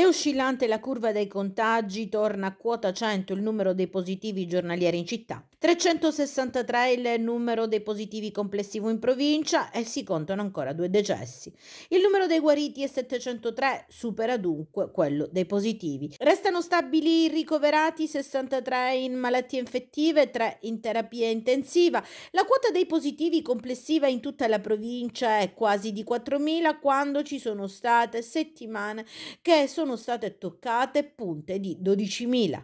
È oscillante la curva dei contagi, torna a quota 100 il numero dei positivi giornalieri in città. 363 il numero dei positivi complessivo in provincia e si contano ancora due decessi. Il numero dei guariti è 703, supera dunque quello dei positivi. Restano stabili i ricoverati 63 in malattie infettive, 3 in terapia intensiva. La quota dei positivi complessiva in tutta la provincia è quasi di 4.000 quando ci sono state settimane che sono state toccate punte di 12.000.